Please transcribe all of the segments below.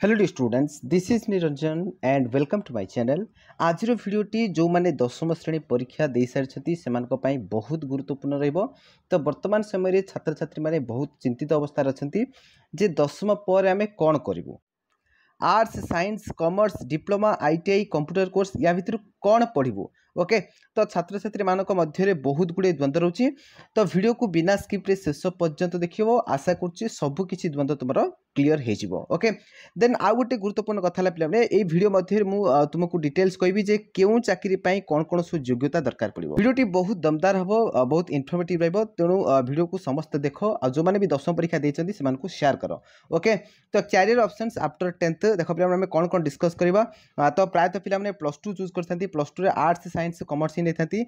hello students this is Niranjan and welcome to my channel আজর ভিডিওটি যে দশম শ্রেণী পরীক্ষা দিয়ে সারি সে বহুত গুরুত্বপূর্ণ রহব তো বর্তমান সময়ের ছাত্রছাত্রী মানে বহুত চিন্তিত অবস্থার অনেক যে দশম পরে আমি কণ করবু arts science commerce diploma ITI computer course ইয়া ভিতর কণ পড়বু ओके ତ ଛାତ୍ରଛାତ୍ରୀମାନଙ୍କ ମଧ୍ୟରେ ବହୁତ ଗୁଡ଼ିଏ ଦ୍ୱନ୍ଦ୍ୱ ରହୁଛି ତ ଭିଡ଼ିଓକୁ ବିନା ସ୍କିପ୍ରେ ଶେଷ ପର୍ଯ୍ୟନ୍ତ ଦେଖିବ ଆଶା କରୁଛି ସବୁକିଛି ଦ୍ୱନ୍ଦ୍ୱ ତୁମର କ୍ଲିଅର ହେଇଯିବ ଓକେ ଦେନ୍ ଆଉ ଗୋଟେ ଗୁରୁତ୍ୱପୂର୍ଣ୍ଣ କଥା ହେଲା ପିଲାମାନେ ଏଇ ଭିଡ଼ିଓ ମଧ୍ୟରେ ମୁଁ ତୁମକୁ ଡିଟେଲ୍ସ କହିବି ଯେ କେଉଁ ଚାକିରି ପାଇଁ କ'ଣ କ'ଣ ସବୁ ଯୋଗ୍ୟତା ଦରକାର ପଡ଼ିବ ଭିଡ଼ିଓଟି ବହୁତ ଦମଦାର ହେବ ବହୁତ ଇନଫର୍ମେଟିଭ୍ ରହିବ ତେଣୁ ଭିଡ଼ିଓକୁ ସମସ୍ତେ ଦେଖ ଆଉ ଯେଉଁମାନେ ବି ଦଶମ ପରୀକ୍ଷା ଦେଇଛନ୍ତି ସେମାନଙ୍କୁ ସେୟାର କର ଓକେ ତ କ୍ୟାରିୟର ଅପସନ୍ସ ଆଫ୍ଟର ଟେନ୍ଥ ଦେଖ ପିଲାମାନେ ଆମେ କ'ଣ କ'ଣ ଡିସ୍କସ୍ କରିବା ତ ପ୍ରାୟତଃ ପିଲାମାନେ ପ୍ଲସ୍ ଟୁ ଚୁଜ୍ କରିଥାନ୍ତି ପ୍ଲସ୍ ଟୁରେ ଆର୍ଟ୍ସ ସାଇନ୍ସ ସାଇନ୍ସ କମର୍ସ ହିଁ ନେଇଥାନ୍ତି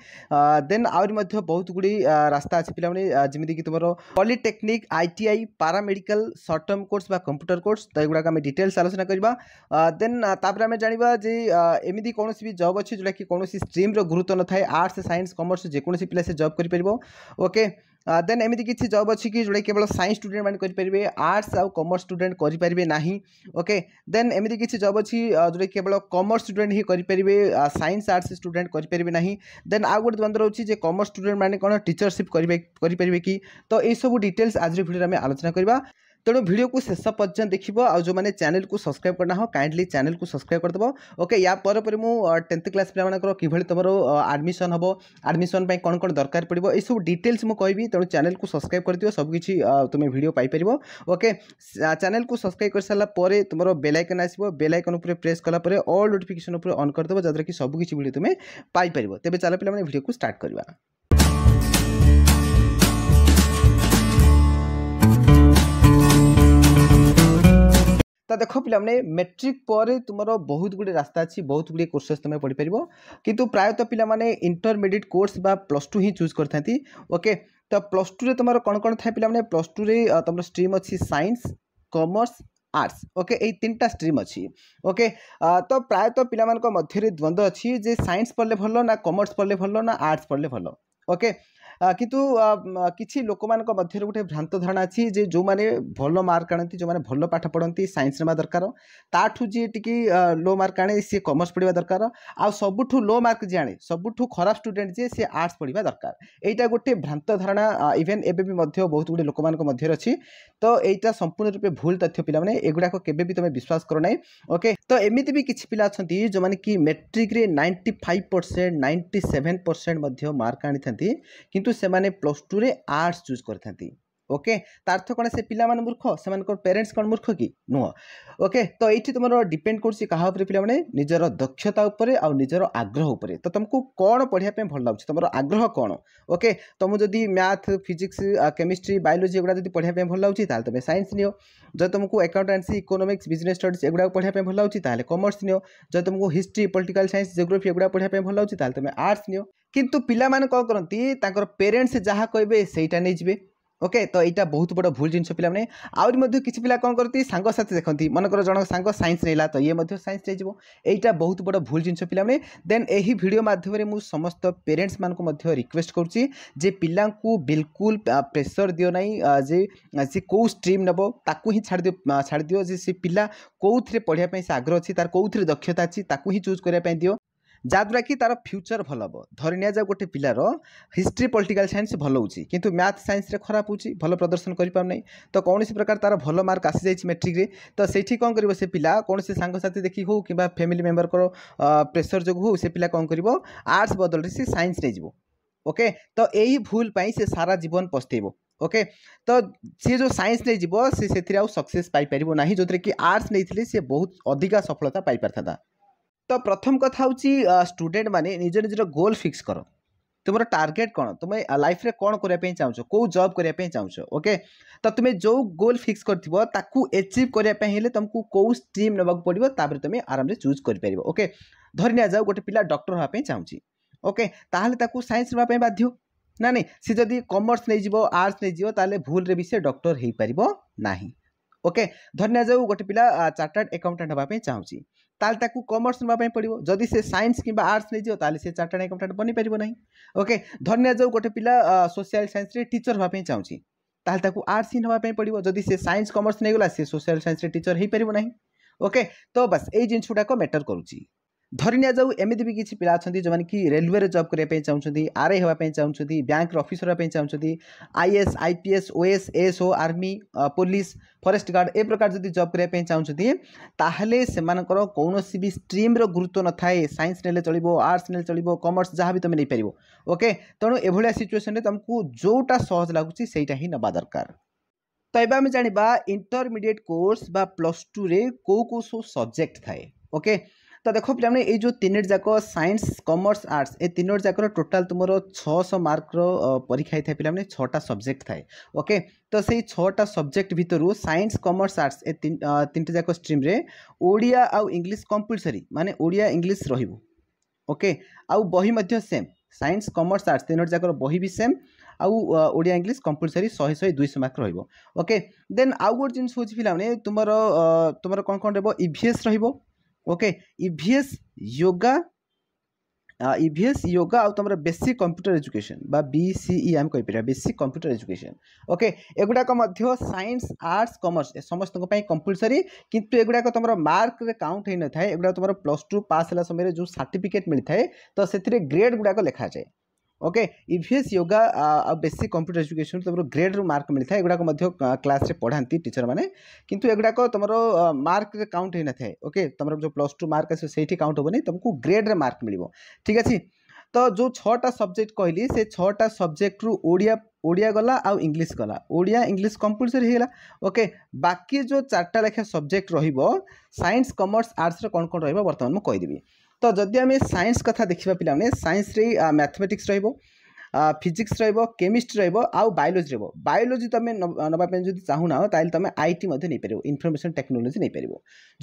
ଦେନ୍ ଆହୁରି ମଧ୍ୟ ବହୁତ ଗୁଡ଼ିଏ ରାସ୍ତା ଅଛି ପିଲାମାନେ ଯେମିତିକି ତୁମର polytechnic I T I paramedical short term course ବା କମ୍ପ୍ୟୁଟର କୋର୍ସ ତ ଏଗୁଡ଼ାକ ଆମେ ଡିଟେଲ୍ସ ଆଲୋଚନା କରିବା ଦେନ୍ ତାପରେ ଆମେ ଜାଣିବା ଯେ ଏମିତି କୌଣସି ବି ଜବ୍ ଅଛି ଯେଉଁଟାକି କୌଣସି ଷ୍ଟ୍ରିମ୍ର ଗୁରୁତ୍ୱ ନଥାଏ ଆର୍ଟ୍ସ ସାଇନ୍ସ କମର୍ସ ଯେକୌଣସି ପିଲା ସେ ଜବ୍ କରିପାରିବ ଓକେ ଦେନ୍ ଏମିତି କିଛି ଜବ୍ ଅଛି କି ଯେଉଁଟାକି କେବଳ ସାଇନ୍ସ ଷ୍ଟୁଡେଣ୍ଟମାନେ କରିପାରିବେ ଆର୍ଟ୍ସ ଆଉ କମର୍ସ ଷ୍ଟୁଡେଣ୍ଟ କରିପାରିବେ ନାହିଁ ଓକେ ଦେନ୍ ଏମିତି କିଛି ଜବ୍ ଅଛି ଯେଉଁଟାକି କେବଳ କମର୍ସ ଷ୍ଟୁଡେଣ୍ଟ ହିଁ କରିପାରିବେ ସାଇନ୍ସ ଆର୍ଟ୍ସ ଷ୍ଟୁଡେଣ୍ଟ କରିପାରିବେ ନାହିଁ ଦେନ୍ ଆଉ ଗୋଟେ ଦ୍ୱନ୍ଦ୍ୱ ରହୁଛି ଯେ କମର୍ସ ଷ୍ଟୁଡେଣ୍ଟମାନେ କ'ଣ ଟିଚରସିପ୍ କରିବେ କରିପାରିବେ କି ତ ଏଇସବୁ ଡିଟେଲ୍ସ ଆଜିର ଭିଡ଼ିଓରେ ଆମେ ଆଲୋଚନା କରିବା तेणु भिडियो को शेष पर्यटन देखो आज जो मैंने चैनल को सब्सक्राइब करना हो काइंडली चैनल को सब्सक्राइब करदेव ओके या पर टेन्थ क्लास पाकर कि तुम आडमिशन हम आडमिशन कौन कौन दरकार पड़ो यू सब डिटेल्स मुझे तेणु चैनल को सब्सक्राइब कर सबकि तुम भिड पाइपर ओके चैनल को सब्सक्राइब कर सारापर तुम बेलैकन आसो बेलैकन उपर प्रेस कालापर अल नोटिकेसन उपर अन् करदेव कि सबकि तुम्हें तुम तेज चल पे भिड को स्टार्ट करवा ତ ଦେଖ ପିଲାମାନେ ମେଟ୍ରିକ୍ ପରେ ତୁମର ବହୁତ ଗୁଡ଼ିଏ ରାସ୍ତା ଅଛି ବହୁତ ଗୁଡ଼ିଏ କୋର୍ସେସ୍ ତୁମେ ପଢ଼ିପାରିବ କିନ୍ତୁ ପ୍ରାୟତଃ ପିଲାମାନେ ଇଣ୍ଟରମିଡ଼ିଏଟ୍ କୋର୍ସ ବା ପ୍ଲସ୍ ଟୁ ହିଁ ଚୁଜ୍ କରିଥାନ୍ତି ଓକେ ତ ପ୍ଲସ୍ ଟୁରେ ତୁମର କ'ଣ କ'ଣ ଥାଏ ପିଲାମାନେ ପ୍ଲସ୍ ଟୁରେ ତୁମର ଷ୍ଟ୍ରିମ୍ ଅଛି ସାଇନ୍ସ କମର୍ସ ଆର୍ଟ୍ସ ଓକେ ଏଇ ତିନିଟା ଷ୍ଟ୍ରିମ୍ ଅଛି ଓକେ ତ ପ୍ରାୟତଃ ପିଲାମାନଙ୍କ ମଧ୍ୟରେ ଦ୍ୱନ୍ଦ୍ୱ ଅଛି ଯେ ସାଇନ୍ସ ପଢ଼ିଲେ ଭଲ ନା କମର୍ସ ପଢ଼ିଲେ ଭଲ ନା ଆର୍ଟ୍ସ ପଢ଼ିଲେ ଭଲ ଓକେ କିନ୍ତୁ କିଛି ଲୋକମାନଙ୍କ ମଧ୍ୟରେ ଗୋଟେ ଭ୍ରାନ୍ତ ଧାରଣା ଅଛି ଯେ ଯେଉଁମାନେ ଭଲ ମାର୍କ ଆଣନ୍ତି ଯେଉଁମାନେ ଭଲ ପାଠ ପଢ଼ନ୍ତି ସାଇନ୍ସ ନେବା ଦରକାର ତାଠୁ ଯିଏ ଟିକେ ଲୋ ମାର୍କ ଆଣେ ସିଏ କମର୍ସ ପଢ଼ିବା ଦରକାର ଆଉ ସବୁଠୁ ଲୋ ମାର୍କ ଯିଏ ଆଣେ ସବୁଠୁ ଖରାପ ଷ୍ଟୁଡେଣ୍ଟ ଯିଏ ସିଏ ଆର୍ଟ୍ସ ପଢ଼ିବା ଦରକାର ଏଇଟା ଗୋଟେ ଭ୍ରାନ୍ତ ଧାରଣା ଇଭେନ୍ ଏବେ ବି ମଧ୍ୟ ବହୁତ ଗୁଡ଼ିଏ ଲୋକମାନଙ୍କ ମଧ୍ୟରେ ଅଛି ତ ଏଇଟା ସମ୍ପୂର୍ଣ୍ଣ ରୂପେ ଭୁଲ ତଥ୍ୟ ପିଲାମାନେ ଏଗୁଡ଼ାକ କେବେ ବି ତୁମେ ବିଶ୍ୱାସ କର ନାହିଁ ଓକେ ତ ଏମିତି ବି କିଛି ପିଲା ଅଛନ୍ତି ଯେଉଁମାନେ କି ମେଟ୍ରିକ୍ରେ ninety five percent ninety seven percent ମଧ୍ୟ ମାର୍କ ଆଣିଥାନ୍ତି କିନ୍ତୁ କିନ୍ତୁ ସେମାନେ ପ୍ଲସ୍ ଟୁରେ ଆର୍ଟ୍ସ ଚୁଜ୍ କରିଥାନ୍ତି ଓକେ ତା ଅର୍ଥ କ'ଣ ସେ ପିଲାମାନେ ମୂର୍ଖ ସେମାନଙ୍କର ପେରେଣ୍ଟସ୍ କ'ଣ ମୂର୍ଖ କି ନୁହଁ ଓକେ ତ ଏଇଠି ତୁମର ଡିପେଣ୍ଡ କରୁଛି କାହା ଉପରେ ପିଲାମାନେ ନିଜର ଦକ୍ଷତା ଉପରେ ଆଉ ନିଜର ଆଗ୍ରହ ଉପରେ ତ ତୁମକୁ କ'ଣ ପଢ଼ିବା ପାଇଁ ଭଲ ଲାଗୁଛି ତୁମର ଆଗ୍ରହ କ'ଣ ଓକେ ତୁମକୁ ଯଦି ମ୍ୟାଥ୍ ଫିଜିକ୍ସ କେମିଷ୍ଟ୍ରି ବାୟୋଲୋଜି ଏଗୁଡ଼ା ଯଦି ପଢ଼ିବା ପାଇଁ ଭଲ ଲାଗୁଛି ତାହେଲେ ତୁମେ ସାଇନ୍ସ ନିଅ ଯଦି ତୁମକୁ ଆକାଉଣ୍ଟାନ୍ସି ଇକୋନୋମିକ୍ସ ବିଜନେସ୍ ଷ୍ଟଡିଜ୍ ଏଗୁଡ଼ାକ ପଢ଼ିବା ପାଇଁ ଭଲ ଲାଗୁଛି ତାହେଲେ କମର୍ସ ନିଅ ଯଦି ତୁମକୁ ହିଷ୍ଟ୍ରି ପଲିଟିକାଲ୍ ସାଇନ୍ସ ଜିଓଗ୍ରାଫି ଏଗୁଡ଼ା ପଢ଼ିବା ପାଇଁ ଭଲ ଲାଗୁଛି ତାହେଲେ ତୁମେ ଆର୍ଟ୍ସ ନିଅ କିନ୍ତୁ ପିଲାମାନେ କ'ଣ କରନ୍ତି ତାଙ୍କର ପେରେଣ୍ଟସ୍ ଯାହା କହିବେ ସେଇଟା ନେଇଯିବେ ওকে ତ ଏଇଟା ବହୁତ ବଡ଼ ଭୁଲ ଜିନିଷ ପିଲାମାନେ ଆହୁରି ମଧ୍ୟ କିଛି ପିଲା କ'ଣ କରନ୍ତି ସାଙ୍ଗସାଥି ଦେଖନ୍ତି ମନେକର ଜଣଙ୍କ ସାଙ୍ଗ ସାଇନ୍ସ ନେଲା ତ ଇଏ ମଧ୍ୟ ସାଇନ୍ସ ନେଇଯିବ ଏଇଟା ବହୁତ ବଡ଼ ଭୁଲ ଜିନିଷ ପିଲାମାନେ ଦେନ୍ ଏହି ଭିଡ଼ିଓ ମାଧ୍ୟମରେ ମୁଁ ସମସ୍ତ ପେରେଣ୍ଟସ୍ମାନଙ୍କୁ ମଧ୍ୟ ରିକ୍ୱେଷ୍ଟ କରୁଛି ଯେ ପିଲାଙ୍କୁ ବିଲକୁଲ ପ୍ରେସର ଦିଅ ନାହିଁ ଯେ ସେ କେଉଁ ଷ୍ଟ୍ରିମ୍ ନେବ ତାକୁ ହିଁ ଛାଡ଼ିଦିଅ ଛାଡ଼ିଦିଅ ଯେ ସେ ପିଲା କେଉଁଥିରେ ପଢ଼ିବା ପାଇଁ ସେ ଆଗ୍ରହ ଅଛି ତା'ର କେଉଁଥିରେ ଦକ୍ଷତା ଅଛି ତାକୁ ହିଁ ଚୁଜ୍ କରିବା ପାଇଁ ଦିଅ ଯାହାଦ୍ୱାରା କି ତା'ର ଫ୍ୟୁଚର୍ ଭଲ ହେବ ଧରି ନିଆଯାଉ ଗୋଟେ ପିଲାର ହିଷ୍ଟ୍ରି ପଲିଟିକାଲ୍ ସାଇନ୍ସ ଭଲ ହେଉଛି କିନ୍ତୁ ମ୍ୟାଥ୍ ସାଇନ୍ସରେ ଖରାପ ହେଉଛି ଭଲ ପ୍ରଦର୍ଶନ କରିପାରୁନାହିଁ ତ କୌଣସି ପ୍ରକାର ତା'ର ଭଲ ମାର୍କ ଆସିଯାଇଛି ମେଟ୍ରିକ୍ରେ ତ ସେଇଠି କ'ଣ କରିବ ସେ ପିଲା କୌଣସି ସାଙ୍ଗସାଥି ଦେଖି ହେଉ କିମ୍ବା ଫ୍ୟାମିଲି ମେମ୍ବରଙ୍କର ପ୍ରେସର୍ ଯୋଗୁଁ ହେଉ ସେ ପିଲା କ'ଣ କରିବ ଆର୍ଟ୍ସ ବଦଳରେ ସେ ସାଇନ୍ସ ନେଇଯିବ ଓକେ ତ ଏହି ଭୁଲ ପାଇଁ ସେ ସାରା ଜୀବନ ପସ୍ତେଇବ ଓକେ ତ ସିଏ ଯେଉଁ ସାଇନ୍ସ ନେଇଯିବ ସେ ସେଥିରେ ଆଉ ସକ୍ସେସ୍ ପାଇପାରିବ ନାହିଁ ଯେଉଁଥିରେ କି ଆର୍ଟ୍ସ ନେଇଥିଲେ ସେ ବହୁତ ଅଧିକା ସଫଳତା ପାଇପାରିଥାନ୍ତା ତ ପ୍ରଥମ କଥା ହେଉଛି ଷ୍ଟୁଡେଣ୍ଟ ମାନେ ନିଜ ନିଜର ଗୋଲ୍ ଫିକ୍ସ କର ତୁମର ଟାର୍ଗେଟ୍ କ'ଣ ତୁମେ ଲାଇଫ୍ରେ କ'ଣ କରିବା ପାଇଁ ଚାହୁଁଛ କେଉଁ ଜବ୍ କରିବା ପାଇଁ ଚାହୁଁଛ ଓକେ ତ ତୁମେ ଯେଉଁ ଗୋଲ୍ ଫିକ୍ସ କରିଥିବ ତାକୁ ଏଚିଭ୍ କରିବା ପାଇଁ ହେଲେ ତୁମକୁ କେଉଁ ଷ୍ଟ୍ରିମ୍ ନେବାକୁ ପଡ଼ିବ ତାପରେ ତୁମେ ଆରାମରେ ଚୁଜ୍ କରିପାରିବ ଓକେ ଧରି ନିଆଯାଉ ଗୋଟେ ପିଲା ଡକ୍ଟର ହେବା ପାଇଁ ଚାହୁଁଛି ଓକେ ତାହେଲେ ତାକୁ ସାଇନ୍ସ ନେବା ପାଇଁ ବାଧ୍ୟ ନା ନାହିଁ ସେ ଯଦି କମର୍ସ ନେଇଯିବ ଆର୍ଟ୍ସ ନେଇଯିବ ତାହେଲେ ଭୁଲରେ ବି ସେ ଡକ୍ଟର ହେଇପାରିବ ନାହିଁ ଓକେ ଧରି ନିଆଯାଉ ଗୋଟେ ପିଲା ଚାର୍ଟାର୍ଡ଼ ଆକାଉଣ୍ଟାଣ୍ଟ ହେବା ପାଇଁ ଚାହୁଁଛି ତାହେଲେ ତାକୁ କମର୍ସ ନେବା ପାଇଁ ପଡ଼ିବ ଯଦି ସେ ସାଇନ୍ସ କିମ୍ବା ଆର୍ଟ୍ସ ନେଇଯିବ ତାହେଲେ ସେ ଚାର୍ଟାର୍ଡ଼ ଆକାଉଣ୍ଟାଣ୍ଟ ବନିପାରିବ ନାହିଁ ଓକେ ଧରିନିଆଯାଉ ଗୋଟେ ପିଲା ସୋସିଆଲ ସାଇନ୍ସରେ ଟିଚର ହେବା ପାଇଁ ଚାହୁଁଛି ତାହେଲେ ତାକୁ ଆର୍ଟ୍ସ ହିଁ ନେବା ପାଇଁ ପଡ଼ିବ ଯଦି ସେ ସାଇନ୍ସ କମର୍ସ ନେଇଗଲା ସେ ସୋସିଆଲ ସାଇନ୍ସରେ ଟିଚର ହେଇପାରିବ ନାହିଁ ଓକେ ତ ବାସ୍ ଏଇ ଜିନିଷ ଗୁଡ଼ାକ ମ୍ୟାଟର କରୁଛି ଧରି ନିଆଯାଉ ଏମିତି ବି କିଛି ପିଲା ଅଛନ୍ତି ଯେଉଁମାନେ କି ରେଲୱେରେ ଜବ୍ କରିବା ପାଇଁ ଚାହୁଁଛନ୍ତି ଆର୍ଆଇ ହେବା ପାଇଁ ଚାହୁଁଛନ୍ତି ବ୍ୟାଙ୍କର ଅଫିସର ହେବା ପାଇଁ ଚାହୁଁଛନ୍ତି IAS IPS OS SO army police forest guard ଏ ପ୍ରକାର ଯଦି ଜବ୍ କରିବା ପାଇଁ ଚାହୁଁଛନ୍ତି ତାହେଲେ ସେମାନଙ୍କର କୌଣସି ବି ଷ୍ଟ୍ରିମ୍ର ଗୁରୁତ୍ୱ ନଥାଏ ସାଇନ୍ସ ନେଲେ ଚଳିବ ଆର୍ଟ୍ସ ନେଲେ ଚଳିବ କମର୍ସ ଯାହା ବି ତୁମେ ନେଇପାରିବ ଓକେ ତେଣୁ ଏଭଳିଆ ସିଚୁଏସନ୍ରେ ତୁମକୁ ଯେଉଁଟା ସହଜ ଲାଗୁଛି ସେଇଟା ହିଁ ନେବା ଦରକାର ତ ଏବେ ଆମେ ଜାଣିବା ଇଣ୍ଟରମିଡ଼ିଏଟ୍ କୋର୍ସ ବା ପ୍ଲସ୍ ଟୁରେ କେଉଁ କେଉଁ ସବୁ ସବଜେକ୍ଟ ଥାଏ ଓକେ ତ ଦେଖ ପିଲାମାନେ ଏଇ ଯେଉଁ ତିନିଟି ଯାକ ସାଇନ୍ସ କମର୍ସ ଆର୍ଟ୍ସ ଏ ତିନୋଟି ଯାକର ଟୋଟାଲ୍ ତୁମର ଛଅଶହ ମାର୍କର ପରୀକ୍ଷା ହେଇଥାଏ ପିଲାମାନେ ଛଅଟା ସବଜେକ୍ଟ ଥାଏ ଓକେ ତ ସେଇ ଛଅଟା ସବଜେକ୍ଟ ଭିତରୁ ସାଇନ୍ସ କମର୍ସ ଆର୍ଟ୍ସ ଏ ତିନିଟି ଯାକ ଷ୍ଟ୍ରିମ୍ରେ ଓଡ଼ିଆ ଆଉ ଇଂଲିଶ କମ୍ପଲସରି ମାନେ ଓଡ଼ିଆ ଇଂଲିଶ ରହିବ ଓକେ ଆଉ ବହି ମଧ୍ୟ ସେମ୍ ସାଇନ୍ସ କମର୍ସ ଆର୍ଟ୍ସ ତିନୋଟି ଯାକର ବହି ବି ସେମ୍ ଆଉ ଓଡ଼ିଆ ଇଂଲିଶ କମ୍ପଲସରି ଶହେ ଶହେ ଦୁଇଶହ ମାର୍କ ରହିବ ଓକେ ଦେନ୍ ଆଉ ଗୋଟେ ଜିନିଷ ହେଉଛି ପିଲାମାନେ ତୁମର ତୁମର କ'ଣ କ'ଣ ରହିବ ଇଭିଏସ୍ ରହିବ okay EVS yoga EVS yoga আউ তোমার বেসিক কম্পুটর এজুকেশন বা বিসিই আমি কইপারা বেসিক কম্পুটর এজুকেশন ওকে এগুড়াক মধ্য সাইন্স আর্টস কমর্স সমস্ত কম্পলসরি কিন্তু এগুড়াক তোমার মার্করে কাউন্ট হয়ে নথায় এগুড়া তোমার প্লস টু পাস হলা সময় যে সার্টিফিকেট মিলিথায় তো সেতিরে গ্রেড গুড়াক লেখা যায় ओके ଇଭିଏସ୍ ୟୋଗା ଆଉ ବେସିକ୍ କମ୍ପ୍ୟୁଟର ଏଜୁକେସନ୍ ତୁମର ଗ୍ରେଡ଼୍ରୁ ମାର୍କ ମିଳିଥାଏ ଏଗୁଡ଼ାକ ମଧ୍ୟ କ୍ଲାସ୍ରେ ପଢ଼ାନ୍ତି ଟିଚର୍ମାନେ କିନ୍ତୁ ଏଗୁଡ଼ାକ ତୁମର ମାର୍କରେ କାଉଣ୍ଟ ହେଇନଥାଏ ଓକେ ତୁମର ଯେଉଁ ପ୍ଲସ୍ ଟୁ ମାର୍କ ଆସିବ ସେଇଠି କାଉଣ୍ଟ ହେବନି ତୁମକୁ ଗ୍ରେଡ଼୍ରେ ମାର୍କ ମିଳିବ ଠିକ୍ ଅଛି ତ ଯେଉଁ ଛଅଟା ସବଜେକ୍ଟ କହିଲି ସେ ଛଅଟା ସବଜେକ୍ଟରୁ ଓଡ଼ିଆ ଓଡ଼ିଆ ଗଲା ଆଉ ଇଂଲିଶ ଗଲା ଓଡ଼ିଆ ଇଂଲିଶ କମ୍ପଲସରି ହେଇଗଲା ଓକେ ବାକି ଯେଉଁ ଚାରିଟା ଲେଖା ସବଜେକ୍ଟ ରହିବ ସାଇନ୍ସ କମର୍ସ ଆର୍ଟ୍ସର କ'ଣ କ'ଣ ରହିବ ବର୍ତ୍ତମାନ ମୁଁ କହିଦେବି ତ ଯଦି ଆମେ ସାଇନ୍ସ କଥା ଦେଖିବା ପିଲାମାନେ ସାଇନ୍ସରେ ମ୍ୟାଥମେଟିକ୍ସ ରହିବ ଫିଜିକ୍ସ ରହିବ କେମିଷ୍ଟ୍ରି ରହିବ ଆଉ ବାୟୋଲୋଜି ରହିବ ବାୟୋଲୋଜି ତୁମେ ନେବା ପାଇଁ ଯଦି ଚାହୁଁନାହ ତାହେଲେ ତୁମେ ଆଇ ଟି ମଧ୍ୟ ନେଇପାରିବ ଇନଫର୍ମେସନ୍ ଟେକ୍ନୋଲୋଜି ନେଇପାରିବ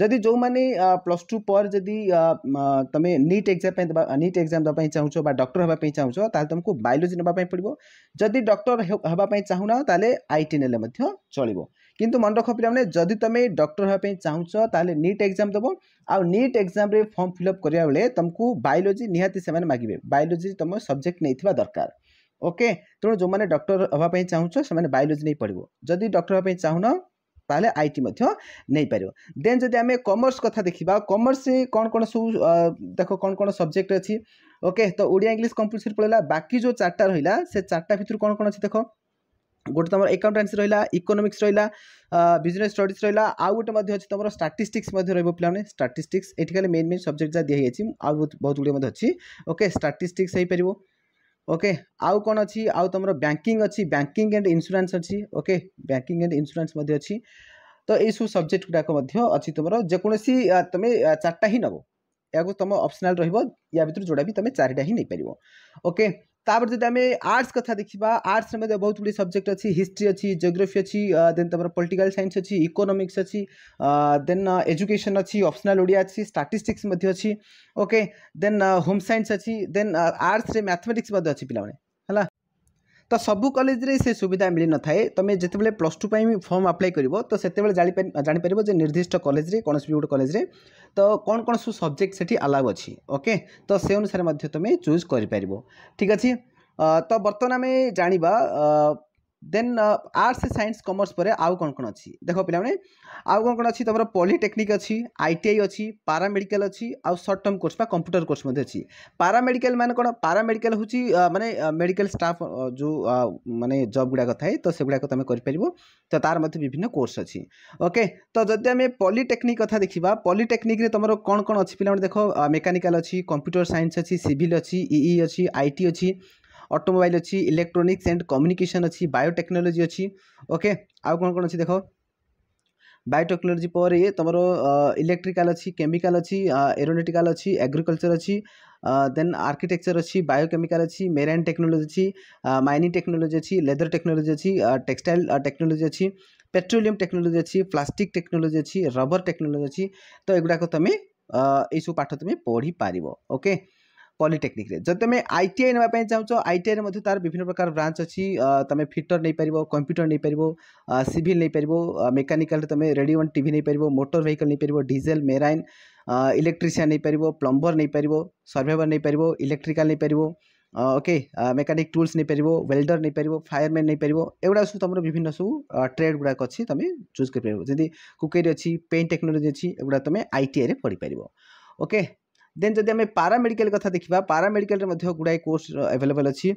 ଯଦି ଯେଉଁମାନେ ପ୍ଲସ୍ ଟୁ ପରେ ଯଦି ତୁମେ ନିଟ୍ ଏକ୍ଜାମ୍ ପାଇଁ ଦେବା ନିଟ୍ ଏକ୍ଜାମ୍ ଦେବା ପାଇଁ ଚାହୁଁଛ ବା ଡକ୍ଟର ହେବା ପାଇଁ ଚାହୁଁଛ ତାହେଲେ ତୁମକୁ ବାୟୋଲୋଜି ନେବା ପାଇଁ ପଡ଼ିବ ଯଦି ଡକ୍ଟର ହେବା ପାଇଁ ଚାହୁଁନାହ ତାହେଲେ ଆଇ ଟି ନେଲେ ମଧ୍ୟ ଚଳିବ କିନ୍ତୁ ମନେ ରଖ ପିଲାମାନେ ଯଦି ତୁମେ ଡକ୍ଟର ହେବା ପାଇଁ ଚାହୁଁଛ ତାହେଲେ ନିଟ୍ ଏକ୍ଜାମ୍ ଦେବ ଆଉ ନିଟ୍ ଏକ୍ଜାମ୍ରେ ଫର୍ମ ଫିଲ୍ଅପ୍ କରିବା ବେଳେ ତୁମକୁ ବାୟୋଲୋଜି ନିହାତି ସେମାନେ ମାଗିବେ ବାୟୋଲୋଜି ତୁମ ସବଜେକ୍ଟ ନେଇଥିବା ଦରକାର ଓକେ ତେଣୁ ଯେଉଁମାନେ ଡକ୍ଟର ହେବା ପାଇଁ ଚାହୁଁଛ ସେମାନେ ବାୟୋଲୋଜି ନେଇ ପଡ଼ିବ ଯଦି ଡକ୍ଟର ହେବା ପାଇଁ ଚାହୁଁନ তাহলে আইটি মধ্য নেই পারিব দেন যদি আমি কমর্স কথা দেখিবা কমর্স কোন কোন সব দেখো কোন কোন সবজেক্ট আছে ওকে তো ওড়িয়া ইংলিশ কম্পালসরি পড়লা বাকি যে চারটা রহিলা সে চারটা ভিতর কোন কোন আছে দেখো ଗୋଟେ ତୁମର ଆକାଉଣ୍ଟାନ୍ସି ରହିଲା ଇକୋନୋମିକ୍ସ ରହିଲା ବିଜନେସ୍ ଷ୍ଟଡ଼ିଜ୍ ରହିଲା ଆଉ ଗୋଟେ ମଧ୍ୟ ଅଛି ତୁମର ଷ୍ଟାଟିଷ୍ଟିକ୍ସ ମଧ୍ୟ ରହିବ ପିଲାମାନେ ଷ୍ଟାଟିଷ୍ଟିକ୍ସ ଏଠି ଖାଲି ମେନ୍ ମେନ୍ ସବଜେକ୍ଟ ଯାହା ଦିଆହେଇଛି ଆଉ ବହୁତ ଗୁଡ଼ିଏ ମଧ୍ୟ ଅଛି ଓକେ ଷ୍ଟାଟିଷ୍ଟିକ୍ସ ହେଇପାରିବ ଓକେ ଆଉ କ'ଣ ଅଛି ଆଉ ତୁମର ବ୍ୟାଙ୍କିଂ ଅଛି ବ୍ୟାଙ୍କିଂ ଆଣ୍ଡ ଇନ୍ସୁରାନ୍ସ ଅଛି ଓକେ ବ୍ୟାଙ୍କିଂ ଆଣ୍ଡ ଇନ୍ସୁରାନ୍ସ ମଧ୍ୟ ଅଛି ତ ଏଇସବୁ ସବଜେକ୍ଟ ଗୁଡ଼ାକ ମଧ୍ୟ ଅଛି ତୁମର ଯେକୌଣସି ତୁମେ ଚାରିଟା ହିଁ ନେବ ଏହାକୁ ତୁମ ଅପସନାଲ୍ ରହିବ ୟା ଭିତରୁ ଯେଉଁଟା ବି ତୁମେ ଚାରିଟା ହିଁ ନେଇପାରିବ ଓକେ ତାପରେ ଯଦି ଆମେ ଆର୍ଟ୍ସ କଥା ଦେଖିବା ଆର୍ଟ୍ସରେ ମଧ୍ୟ ବହୁତ ଗୁଡ଼ିଏ ସବଜେକ୍ଟ ଅଛି ହିଷ୍ଟ୍ରି ଅଛି ଜିଓଗ୍ରାଫି ଅଛି ଦେନ୍ ତମର ପଲିଟିକାଲ ସାଇନ୍ସ ଅଛି ଇକୋନୋମିକ୍ସ ଅଛି ଦେନ୍ ଏଜୁକେସନ୍ ଅଛି ଅପସନାଲ୍ ଓଡ଼ିଆ ଅଛି ଷ୍ଟାଟିଷ୍ଟିକ୍ସ ମଧ୍ୟ ଅଛି ଓକେ ଦେନ୍ ହୋମ୍ ସାଇନ୍ସ ଅଛି ଦେନ୍ ଆର୍ଟ୍ସରେ ମ୍ୟାଥମେଟିକ୍ସ ମଧ୍ୟ ଅଛି ପିଲାମାନେ ହେଲା ତ ସବୁ କଲେଜରେ ସେ ସୁବିଧା ମିଳିନଥାଏ ତୁମେ ଯେତେବେଳେ ପ୍ଲସ୍ ଟୁ ପାଇଁ ଫର୍ମ ଆପ୍ଲାଏ କରିବ ତ ସେତେବେଳେ ଜାଣିପାରିବ ଯେ ନିର୍ଦ୍ଦିଷ୍ଟ କଲେଜରେ କୌଣସି ବି ଗୋଟେ କଲେଜରେ ତ କ'ଣ କ'ଣ ସବୁ ସବଜେକ୍ଟ ସେଠି ଆଲାଉ ଅଛି ଓକେ ତ ସେ ଅନୁସାରେ ମଧ୍ୟ ତୁମେ ଚୁଜ୍ କରିପାରିବ ଠିକ୍ ଅଛି ତ ବର୍ତ୍ତମାନ ଆମେ ଜାଣିବା ଦେନ୍ ଆର୍ଟ୍ସ ସାଇନ୍ସ କମର୍ସ ପରେ ଆଉ କ'ଣ କ'ଣ ଅଛି ଦେଖ ପିଲାମାନେ ଆଉ କ'ଣ କ'ଣ ଅଛି ତୁମର ପଲିଟେକ୍ନିକ୍ ଅଛି ଆଇ ଟି ଆଇ ଅଛି ପାରାମେଡ଼ିକାଲ ଅଛି ଆଉ ସର୍ଟ ଟର୍ମ କୋର୍ସ ବା କମ୍ପ୍ୟୁଟର କୋର୍ସ ମଧ୍ୟ ଅଛି ପାରାମେଡ଼ିକାଲ ମାନେ କ'ଣ ପାରାମେଡ଼ିକାଲ ହେଉଛି ମାନେ ମେଡ଼ିକାଲ ଷ୍ଟାଫ୍ ଯେଉଁ ମାନେ ଜବ୍ ଗୁଡ଼ାକ ଥାଏ ତ ସେଗୁଡ଼ାକ ତୁମେ କରିପାରିବ ତ ତା'ର ମଧ୍ୟ ବିଭିନ୍ନ କୋର୍ସ ଅଛି ଓକେ ତ ଯଦି ଆମେ ପଲିଟେକ୍ନିକ୍ କଥା ଦେଖିବା ପଲିଟେକ୍ନିକ୍ରେ ତୁମର କ'ଣ କ'ଣ ଅଛି ପିଲାମାନେ ଦେଖ ମେକାନିକାଲ ଅଛି କମ୍ପ୍ୟୁଟର ସାଇନ୍ସ ଅଛି ସିଭିଲ୍ ଅଛି ଇଇ ଅଛି ଆଇ ଟି ଅଛି ଅଟୋମୋବାଇଲ୍ ଅଛି ଇଲେକ୍ଟ୍ରୋନିକ୍ସ ଆଣ୍ଡ କମ୍ୟୁନିକେସନ୍ ଅଛି ବାୟୋଟେକ୍ନୋଲୋଜି ଅଛି ଓକେ ଆଉ କ'ଣ କ'ଣ ଅଛି ଦେଖ ବାୟୋଟେକ୍ନୋଲୋଜି ପରେ ତୁମର ଇଲେକ୍ଟ୍ରିକାଲ୍ ଅଛି କେମିକାଲ୍ ଅଛି ଏରୋନେଟିକାଲ୍ ଅଛି ଏଗ୍ରିକଲଚର୍ ଅଛି ଦେନ୍ ଆର୍କିଟେକ୍ଚର୍ ଅଛି ବାୟୋକେମିକାଲ୍ ଅଛି ମେରାଇନ୍ ଟେକ୍ନୋଲୋଜି ଅଛି ମାଇନିଂ ଟେକ୍ନୋଲୋଜି ଅଛି ଲେଦର୍ ଟେକ୍ନୋଲୋଜି ଅଛି ଟେକ୍ସଟାଇଲ୍ ଟେକ୍ନୋଲୋଜି ଅଛି ପେଟ୍ରୋଲିୟମ୍ ଟେକ୍ନୋଲୋଜି ଅଛି ପ୍ଲାଷ୍ଟିକ୍ ଟେକ୍ନୋଲୋଜି ଅଛି ରବର ଟେକ୍ନୋଲୋଜି ଅଛି ତ ଏଗୁଡ଼ାକ ତୁମେ ଏଇସବୁ ପାଠ ତୁମେ ପଢ଼ିପାରିବ ଓକେ পলিটেকনিক্রে যদি তুমি আইটিআই নেওয়া চাহুছ আইটিআইরে মধ্যে তার বিভিন্ন প্রকার ব্রাঞ্চ অছি তুমি ফিটর নেইপার কম্পুটর নেইপার সিভিল নেইপার মেকানিকাল তুমি রেডিও অ্যান্ড টিভি নেইপার মোটর ভেহিকল নেইপার ডিজেল মেরাইন ইলেকট্রিসিয়ান নেইপার প্লম্বর নেইপার সর্ভেভার নেইপার ইলেকট্রিকাল নেইপার ওকে মেকানিক টুলস নেইপার ওয়েল্ডর নেইপার ফায়ারম্যান নেইপার এগুলা সব তোমার বিভিন্ন সব ট্রেড গুড়া অছি তুমি চুজ করিপার যেমন কুকেরি অছি পেইন্ট টেকনোলোজি অছি এগুলা তুমি আইটিআই পড়িপার ওকে ଦେନ୍ ଯଦି ଆମେ ପାରାମେଡ଼ିକାଲ କଥା ଦେଖିବା ପାରାମେଡ଼ିକାଲରେ ମଧ୍ୟ ଗୁଡ଼ାଏ କୋର୍ସ ଆଭେଲେବଲ୍ ଅଛି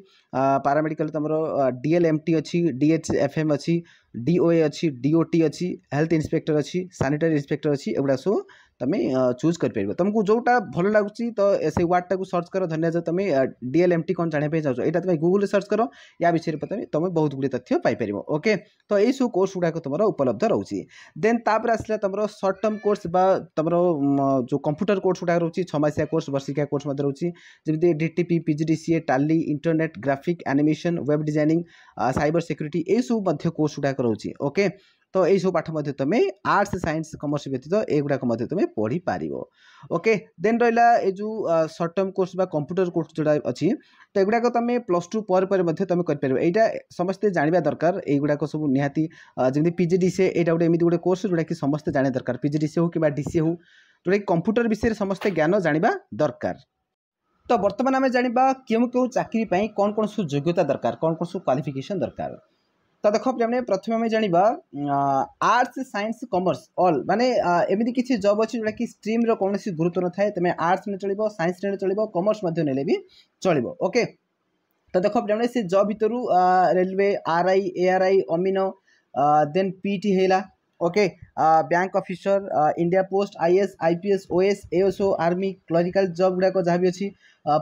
ପାରାମେଡ଼ିକାଲ ତୁମର ଡି ଏଲ୍ ଏମ୍ ଟି ଅଛି ଡି ଏଚ୍ ଏଫ୍ ଏମ୍ ଅଛି ଡି ଓ ଏ ଅଛି ଡି ଓ ଟି ଅଛି ହେଲ୍ଥ ଇନ୍ସପେକ୍ଟର ଅଛି ସାନିଟାରୀ ଇନ୍ସପେକ୍ଟର ଅଛି ଏଗୁଡ଼ା ସବୁ তুমি চুজ করে তুমি যেটা ভাল লাগুচি তো সেই ওয়ার্ডটা সর্চ কর ধরিয়া যে তুমি ডিএলএমটি কোণ জাঁয়া চাহুছ এটা তুমি গুগল সর্চ কর ইয়া বিষয়ে তুমি তুমি বহুত গুড়ি তথ্য পাইপার ওকে তো এইসব কোর্স গুড়াক তোমার উপলব্ধ রয়েছে দেন তাপরে আসলে তোমার সর্ট টর্ম কোর্স বা তোমার যে কম্পুটর কোর্স গুড়াক রয়েছে ছমাসিয়া কোর্স বর্ষিকিয়া কোর্স মধ্যে রয়েছে যেমন DTP PGDCA Tally internet graphic animation web designing cyber security এইসব মধ্যে কোর্স গুড়াক রয়েছে ওকে ତ ଏଇସବୁ ପାଠ ମଧ୍ୟ ତୁମେ ଆର୍ଟ୍ସ ସାଇନ୍ସ କମର୍ସ ବ୍ୟତୀତ ଏଗୁଡ଼ାକ ମଧ୍ୟ ତୁମେ ପଢ଼ିପାରିବ ଓକେ ଦେନ୍ ରହିଲା ଏ ଯେଉଁ ସର୍ଟ ଟର୍ମ କୋର୍ସ ବା କମ୍ପ୍ୟୁଟର କୋର୍ସ ଯେଉଁଟା ଅଛି ତ ଏଗୁଡ଼ାକ ତମେ ପ୍ଲସ୍ ଟୁ ପରେ ପରେ ମଧ୍ୟ ତୁମେ କରିପାରିବ ଏଇଟା ସମସ୍ତେ ଜାଣିବା ଦରକାର ଏଇଗୁଡ଼ାକ ସବୁ ନିହାତି ଯେମିତି ପିଜି ଡି ସି ଏଇଟା ଗୋଟେ ଏମିତି ଗୋଟେ କୋର୍ସ ଯେଉଁଟାକି ସମସ୍ତେ ଜାଣିବା ଦରକାର ପିଜି ଡି ସି ହେଉ କିମ୍ବା ଡି ସି ହେଉ ଯେଉଁଟାକି କମ୍ପ୍ୟୁଟର ବିଷୟରେ ସମସ୍ତେ ଜ୍ଞାନ ଜାଣିବା ଦରକାର ତ ବର୍ତ୍ତମାନ ଆମେ ଜାଣିବା କେଉଁ କେଉଁ ଚାକିରି ପାଇଁ କ'ଣ କ'ଣ ସବୁ ଯୋଗ୍ୟତା ଦରକାର କ'ଣ କ'ଣ ସବୁ କ୍ୱାଲିଫିକେସନ୍ ଦରକାର তা দেখ পিলামানে প্রথমে আমি জাঁয়া আর্টস সাইন্স কমর্স অল মানে এমিতি কিছু জব অছি যেটা কি স্ট্রিম্র কৌশি গুরুত্ব নথায় তুমি আর্টস নে চলব সাইন্স নে চলব কমর্স নেলে বি চলব ওকে তা দেখ পিলামানে সে জব ভিতর রেলওয়ে আরআই এআরআই অমিনো দেন পিটি হেলা okay bank officer India post IAS IPS OS ASO army clerical job गुड़ाक जहाँ भी अच्छी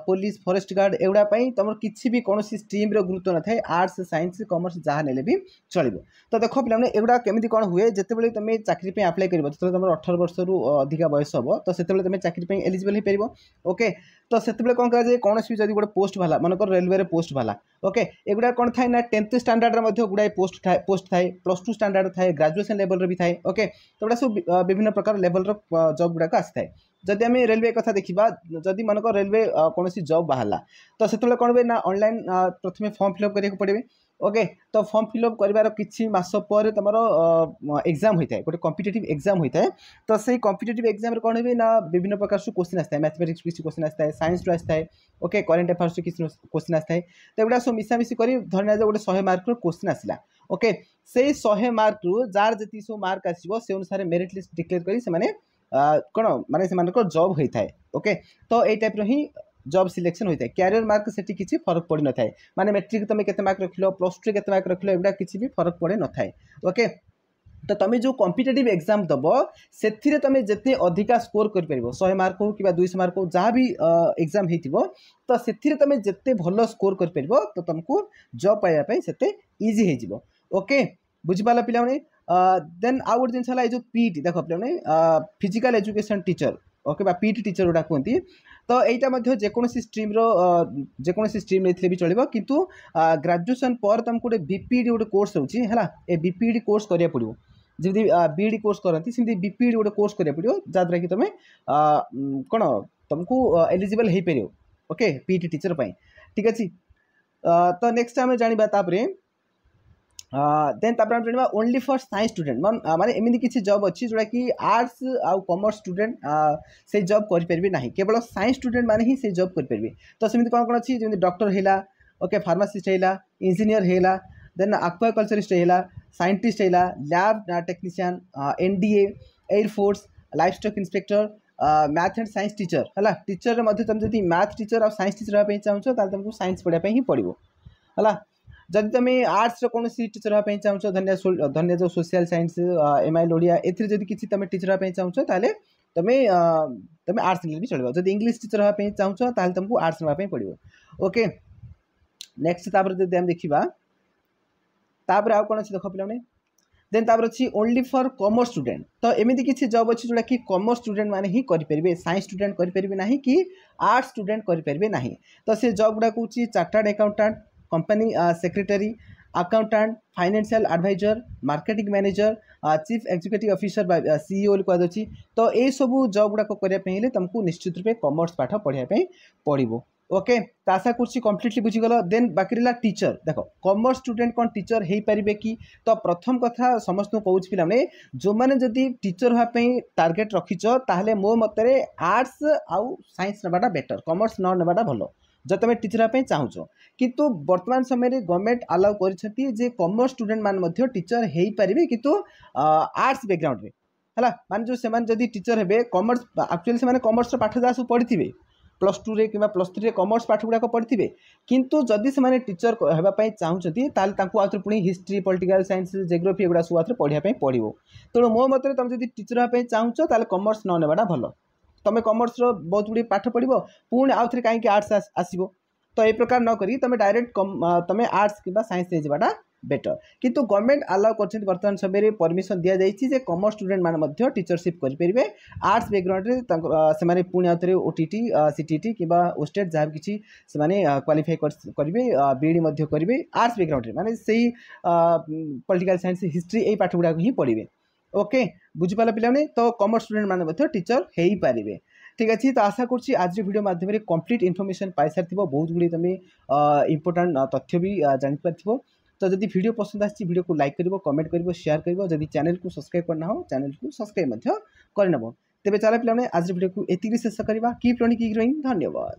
ପୋଲିସ ଫରେଷ୍ଟ ଗାର୍ଡ଼ ଏଗୁଡ଼ା ପାଇଁ ତୁମର କିଛି ବି କୌଣସି ଷ୍ଟ୍ରିମ୍ର ଗୁରୁତ୍ୱ ନଥାଏ ଆର୍ଟ୍ସ ସାଇନ୍ସ କମର୍ସ ଯାହା ନେଲେ ବି ଚଳିବ ତ ଦେଖ ପିଲାମାନେ ଏଗୁଡ଼ା କେମିତି କ'ଣ ହୁଏ ଯେତେବେଳେ ତୁମେ ଚାକିରି ପାଇଁ ଆପ୍ଲାଏ କରିବ ଯେତେବେଳେ ତୁମର ଅଠର ବର୍ଷରୁ ଅଧିକା ବୟସ ହେବ ତ ସେତେବେଳେ ତୁମେ ଚାକିରି ପାଇଁ ଏଲିଜିବଲ୍ ହୋଇପାରିବ ଓକେ ତ ସେତେବେଳେ କ'ଣ କରାଯାଏ କୌଣସି ବି ଯଦି ଗୋଟେ ପୋଷ୍ଟ ବାହାରିଲା ମନେକର ରେଲୱେରେ ପୋଷ୍ଟ ବାହାରିଲା ଓକେ ଏଗୁଡ଼ା କ'ଣ ଥାଏ ନା ଟେନ୍ଥ ଷ୍ଟାଣ୍ଡାର୍ଡ଼ରେ ମଧ୍ୟ ଗୁଡ଼ାଏ ପୋଷ୍ଟ ଥାଏ ପୋଷ୍ଟ ଥାଏ ପ୍ଲସ୍ ଟୁ ଷ୍ଟାଣ୍ଡାର୍ଡ଼ ଥାଏ ଗ୍ରାଜୁଏସନ୍ ଲେଭଲ୍ରେ ବି ଥାଏ ଓକେ ତ ଏଗୁଡ଼ା ସବୁ ବିଭିନ୍ନ ପ୍ରକାର ଲେଭଲ୍ର ଜବ୍ ଗୁଡ଼ାକ ଆସିଥାଏ ଯଦି ଆମେ ରେଲୱେ କଥା ଦେଖିବା ଯଦି ମନେକର ରେଲୱେ କୌଣସି ଜବ୍ ବାହାରିଲା ତ ସେତେବେଳେ କ'ଣ ହୁଏ ନା ଅନଲାଇନ୍ ପ୍ରଥମେ ଫର୍ମ ଫିଲ୍ଅପ୍ କରିବାକୁ ପଡ଼ିବେ ଓକେ ତ ଫର୍ମ ଫିଲ୍ଅପ୍ କରିବାର କିଛି ମାସ ପରେ ତୁମର ଏକ୍ଜାମ୍ ହୋଇଥାଏ ଗୋଟେ କମ୍ପିଟେଟିଭ୍ ଏକ୍ଜାମ୍ ହୋଇଥାଏ ତ ସେଇ କମ୍ପିଟେଟିଭ୍ ଏକ୍ଜାମ୍ରେ କ'ଣ ହୁଏ ନା ବିଭିନ୍ନ ପ୍ରକାର ସବୁ କୋଶ୍ଚିନ୍ ଆସିଥାଏ ମ୍ୟାଥମେଟିକ୍ସ କିଛି କୋଶ୍ଚିନ୍ ଆସିଥାଏ ସାଇନ୍ସରୁ ଆସିଥାଏ ଓକେ କରେଣ୍ଟ ଆଫେୟାର୍ସରୁ କିଛି କୋଶ୍ଚିନ୍ ଆସିଥାଏ ତ ଏଗୁଡ଼ା ସବୁ ମିଶାମିଶି କରି ଧରି ନିଆଯାଉ ଗୋଟେ ଶହେ ମାର୍କର କୋଶ୍ଚିନ୍ ଆସିଲା ଓକେ ସେଇ ଶହେ ମାର୍କରୁ ଯାହାର ଯେତିକି ସବୁ ମାର୍କ ଆସିବ ସେ ଅନୁସାରେ ମେରିଟ୍ ଲିଷ୍ଟ ଡିକ୍ଲେୟାର କରି ସେମାନେ କ'ଣ ମାନେ ସେମାନଙ୍କର ଜବ୍ ହୋଇଥାଏ ଓକେ ତ ଏଇ ଟାଇପ୍ର ହିଁ ଜବ୍ ସିଲେକ୍ସନ୍ ହୋଇଥାଏ କ୍ୟାରିୟର୍ ମାର୍କ ସେଠି କିଛି ଫରକ ପଡ଼ିନଥାଏ ମାନେ ମେଟ୍ରିକ୍ ତୁମେ କେତେ ମାର୍କ ରଖିଲ ପ୍ଲସ୍ ଟୁ କେତେ ମାର୍କ ରଖିଲ ଏଗୁଡ଼ା କିଛି ବି ଫରକ ପଡ଼ିନଥାଏ ଓକେ ତ ତୁମେ ଯେଉଁ କମ୍ପିଟେଟିଭ୍ ଏକ୍ଜାମ୍ ଦେବ ସେଥିରେ ତୁମେ ଯେତେ ଅଧିକା ସ୍କୋର୍ କରିପାରିବ ଶହେ ମାର୍କ ହେଉ କିମ୍ବା ଦୁଇଶହ ମାର୍କ ହେଉ ଯାହା ବି ଏକ୍ଜାମ୍ ହେଇଥିବ ତ ସେଥିରେ ତୁମେ ଯେତେ ଭଲ ସ୍କୋର୍ କରିପାରିବ ତ ତୁମକୁ ଜବ୍ ପାଇବା ପାଇଁ ସେତେ ଇଜି ହେଇଯିବ ଓକେ ବୁଝିପାରିଲ ପିଲାମାନେ ଦେନ୍ ଆଉ ଗୋଟେ ଜିନିଷ ହେଲା ଏଇ ଯେଉଁ ପିଇଟି ଦେଖ ପିଲାମାନେ ଫିଜିକାଲ୍ ଏଜୁକେସନ୍ ଟିଚର୍ ଓକେ ବା ପିଇଟି ଟିଚର୍ ଯେଉଁଟା କୁହନ୍ତି ତ ଏଇଟା ମଧ୍ୟ ଯେକୌଣସି ଷ୍ଟ୍ରିମ୍ର ଯେକୌଣସି ଷ୍ଟ୍ରିମ୍ ନେଇଥିଲେ ବି ଚଳିବ କିନ୍ତୁ ଗ୍ରାଜୁଏସନ୍ ପରେ ତୁମକୁ ଗୋଟେ ବିପିଇଡ଼ି ଗୋଟେ କୋର୍ସ ହେଉଛି ହେଲା ଏ ବିପିଇଡ଼ି କୋର୍ସ କରିବାକୁ ପଡ଼ିବ ଯେମିତି ବିଇଡ଼ି କୋର୍ସ କରନ୍ତି ସେମିତି ବିପିଇଡ଼ି ଗୋଟେ କୋର୍ସ କରିବାକୁ ପଡ଼ିବ ଯାହାଦ୍ୱାରା କି ତୁମେ କ'ଣ ତୁମକୁ ଏଲିଜିବଲ୍ ହେଇପାରିବ ଓକେ ପିଇଟି ଟିଚର୍ ପାଇଁ ଠିକ୍ ଅଛି ତ ନେକ୍ସଟ ଆମେ ଜାଣିବା ତାପରେ ଦେନ୍ ତାପରେ ଆମେ ଜାଣିବା ଓନ୍ଲି ଫର୍ ସାଇନ୍ସ ଷ୍ଟୁଡେଣ୍ଟ ମାନେ ଏମିତି କିଛି ଜବ୍ ଅଛି ଯେଉଁଟାକି ଆର୍ଟ୍ସ ଆଉ କମର୍ସ ଷ୍ଟୁଡେଣ୍ଟ ସେଇ ଜବ୍ କରିପାରିବେ ନାହିଁ କେବଳ ସାଇନ୍ସ ଷ୍ଟୁଡେଣ୍ଟ ମାନେ ହିଁ ସେଇ ଜବ୍ କରିପାରିବେ ତ ସେମିତି କ'ଣ କ'ଣ ଅଛି ଯେମିତି ଡକ୍ଟର ହେଲା ଓକେ ଫାର୍ମାସିଷ୍ଟ ହେଲା ଇଞ୍ଜିନିୟର ହେଲା ଦେନ୍ ଆକ୍ୱାକଲଚରିଷ୍ଟ ହେଲା ସାଇଣ୍ଟିଷ୍ଟ ହେଲା lab technician N D A air force life stock inspector math and science teacher ହେଲା ଟିଚରରେ ମଧ୍ୟ ତୁମେ ଯଦି ମ୍ୟାଥ୍ ଟିଚର ଆଉ ସାଇନ୍ସ ଟିଚର ହେବା ପାଇଁ ଚାହୁଁଛ ତାହେଲେ ତୁମକୁ ସାଇନ୍ସ ପଢ଼ିବା ପାଇଁ ହିଁ ପଡ଼ିବ ହେଲା ଯଦି ତୁମେ ଆର୍ଟ୍ସର କୌଣସି ଟିଚର୍ ହେବା ପାଇଁ ଚାହୁଁଛ ଧନ୍ୟ ଧନ୍ୟ ଯେଉଁ ସୋସିଆଲ୍ ସାଇନ୍ସ ଏମ୍ଆଇଏଲ୍ ଓଡ଼ିଆ ଏଥିରେ ଯଦି କିଛି ତୁମେ ଟିଚର୍ ହେବା ପାଇଁ ଚାହୁଁଛ ତାହେଲେ ତୁମେ ତୁମେ ଆର୍ଟ୍ସ ନେଲେ ବି ଚଳିବ ଯଦି ଇଂଲିଶ ଟିଚର୍ ହେବା ପାଇଁ ଚାହୁଁଛ ତାହେଲେ ତୁମକୁ ଆର୍ଟ୍ସ ନେବା ପାଇଁ ପଡ଼ିବ ଓକେ ନେକ୍ସଟ ତାପରେ ଯଦି ଆମେ ଦେଖିବା ତାପରେ ଆଉ କ'ଣ ଅଛି ଦେଖ ପିଲାମାନେ ଦେନ୍ ତାପରେ ଅଛି ଓନ୍ଲି ଫର୍ କମର୍ସ ଷ୍ଟୁଡେଣ୍ଟ ତ ଏମିତି କିଛି ଜବ୍ ଅଛି ଯେଉଁଟାକି କମର୍ସ ଷ୍ଟୁଡେଣ୍ଟ ମାନେ ହିଁ କରିପାରିବେ ସାଇନ୍ସ ଷ୍ଟୁଡେଣ୍ଟ କରିପାରିବେ ନାହିଁ କି ଆର୍ଟ୍ସ ଷ୍ଟୁଡେଣ୍ଟ କରିପାରିବେ ନାହିଁ ତ ସେ ଜବ୍ ଗୁଡ଼ାକ ହେଉଛି chartered accountant company secretary, accountant, financial advisor, marketing manager, chief executive officer ବା ସିଇଓ ବୋଲି କୁହାଯାଉଛି ତ ଏଇସବୁ ଜବ୍ ଗୁଡ଼ାକ କରିବା ପାଇଁ ହେଲେ ତୁମକୁ ନିଶ୍ଚିତ ରୂପେ କମର୍ସ ପାଠ ପଢ଼ିବା ପାଇଁ ପଡ଼ିବ ଓକେ ତ ଆଶା କରୁଛି କମ୍ପ୍ଲିଟଲି ବୁଝିଗଲ ଦେନ୍ ବାକି ରହିଲା ଟିଚର ଦେଖ କମର୍ସ ଷ୍ଟୁଡେଣ୍ଟ କ'ଣ ଟିଚର ହେଇପାରିବେ କି ତ ପ୍ରଥମ କଥା ସମସ୍ତଙ୍କୁ କହୁଛି ପିଲାମାନେ ଯେଉଁମାନେ ଯଦି ଟିଚର ହେବା ପାଇଁ ଟାର୍ଗେଟ୍ ରଖିଛ ତାହେଲେ ମୋ ମତରେ ଆର୍ଟ୍ସ ଆଉ ସାଇନ୍ସ ନେବାଟା ବେଟର୍ କମର୍ସ ନ ନେବାଟା ଭଲ ଯଦି ତୁମେ ଟିଚର୍ ହେବା ପାଇଁ ଚାହୁଁଛ କିନ୍ତୁ ବର୍ତ୍ତମାନ ସମୟରେ ଗଭର୍ଣ୍ଣମେଣ୍ଟ ଆଲାଉ କରିଛନ୍ତି ଯେ କମର୍ସ ଷ୍ଟୁଡେଣ୍ଟମାନେ ମଧ୍ୟ ଟିଚର୍ ହୋଇପାରିବେ କିନ୍ତୁ ଆର୍ଟ୍ସ ବ୍ୟାକ୍ଗ୍ରାଉଣ୍ଡରେ ହେଲା ମାନେ ଯେଉଁ ସେମାନେ ଯଦି ଟିଚର୍ ହେବେ କମର୍ସ ଆକ୍ଚୁଆଲି ସେମାନେ କମର୍ସର ପାଠ ଯାହା ସବୁ ପଢ଼ିଥିବେ ପ୍ଲସ୍ ଟୁରେ କିମ୍ବା ପ୍ଲସ୍ ଥ୍ରୀରେ କମର୍ସ ପାଠ ଗୁଡ଼ାକ ପଢ଼ିଥିବେ କିନ୍ତୁ ଯଦି ସେମାନେ ଟିଚର୍ ହେବା ପାଇଁ ଚାହୁଁଛନ୍ତି ତାହେଲେ ତାଙ୍କୁ ଆଉଥରେ ପୁଣି ହିଷ୍ଟ୍ରି ପଲିଟିକାଲ୍ ସାଇନ୍ସ ଜିଓଗ୍ରାଫି ଏଗୁଡ଼ା ସବୁ ଆଉଥରେ ପଢ଼ିବା ପାଇଁ ପଡ଼ିବ ତେଣୁ ମୋ ମତରେ ତୁମେ ଯଦି ଟିଚର୍ ହେବା ପାଇଁ ଚାହୁଁଛ ତାହେଲେ କମର୍ସ ନ ନେବାଟା ଭଲ तुम कमर्स बहुत गुड़ी पाठ पढ़ पुणी आउ थे कहीं आर्ट्स आसो तो ये प्रकार नक तुम डायरेक्ट तुम आर्ट्स कि सैंस नहीं जावाटा बेटर कितु गवर्नमेंट अलाउ कर बर्तमान समय में परमिशन दि जाइए कमर्स स्टूडेंट मैंने टीचरसीप करेंगे आर्ट्स बैकग्राउंड से पुणी आउ थे O T C T T कि ओस्टेट जहाँ कि क्वाफाए करेंगे बीई करेंगे आर्ट्स बैकग्राउंड मैंने से ही पॉलिटिकल साइंस हिस्ट्री पाठ गुड़ाक ही पढ़े ওকে বুঝিপাল পিলামানে তো কমর্স স্টুডেন্ট মানে টিচর হয়ে পারিবে ঠিক আছে তো আশা করছি আজর ভিডিও মাধ্যমে কমপ্লিট ইনফরমেশন পাই সারি বহুত গুড়ি তুমি ইম্পর্টাট তথ্য বি জাঁপারি তো যদি ভিডিও পছন্দ আসছে ভিডিওকে লাইক করব কমেন্ট করব শেয়ার করব যদি চ্যানেলকে সবসক্রাইব করে না হো চ্যানেলকে সবসক্রাইব করে নেব তেবে চাল পিলামানে আজর ভিডিওকে এতিকি শেষ করা কিপ রনিক ইগ্রোইং ধন্যবাদ